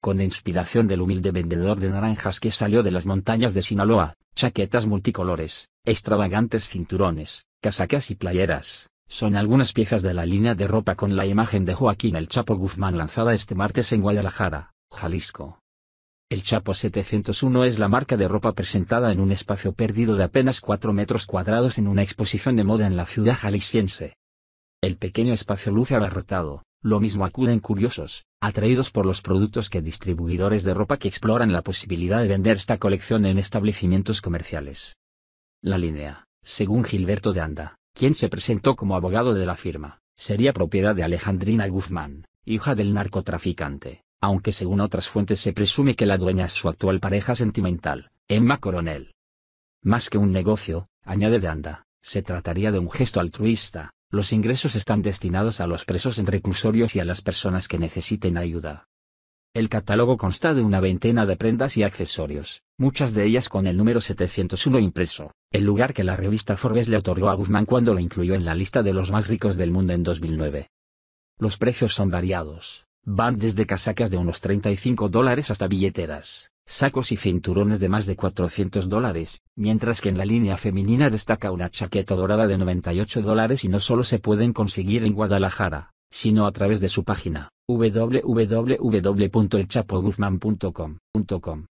con inspiración del humilde vendedor de naranjas que salió de las montañas de Sinaloa, chaquetas multicolores, extravagantes cinturones, casacas y playeras, son algunas piezas de la línea de ropa con la imagen de Joaquín El Chapo Guzmán lanzada este martes en Guadalajara, Jalisco. El Chapo 701 es la marca de ropa presentada en un espacio perdido de apenas 4 metros cuadrados en una exposición de moda en la ciudad jalisciense. El pequeño espacio luce abarrotado, lo mismo acuden curiosos, atraídos por los productos que distribuidores de ropa que exploran la posibilidad de vender esta colección en establecimientos comerciales. La línea, según Gilberto de Anda, quien se presentó como abogado de la firma, sería propiedad de Alejandrina Guzmán, hija del narcotraficante, aunque según otras fuentes se presume que la dueña es su actual pareja sentimental, Emma Coronel. Más que un negocio, añade de Anda, se trataría de un gesto altruista, los ingresos están destinados a los presos en reclusorios y a las personas que necesiten ayuda. El catálogo consta de una veintena de prendas y accesorios, muchas de ellas con el número 701 impreso, el lugar que la revista Forbes le otorgó a Guzmán cuando lo incluyó en la lista de los más ricos del mundo en 2009. Los precios son variados, van desde casacas de unos 35 dólares hasta billeteras, sacos y cinturones de más de 400 dólares, mientras que en la línea femenina destaca una chaqueta dorada de 98 dólares y no solo se pueden conseguir en Guadalajara, sino a través de su página www.elchapoguzman.com.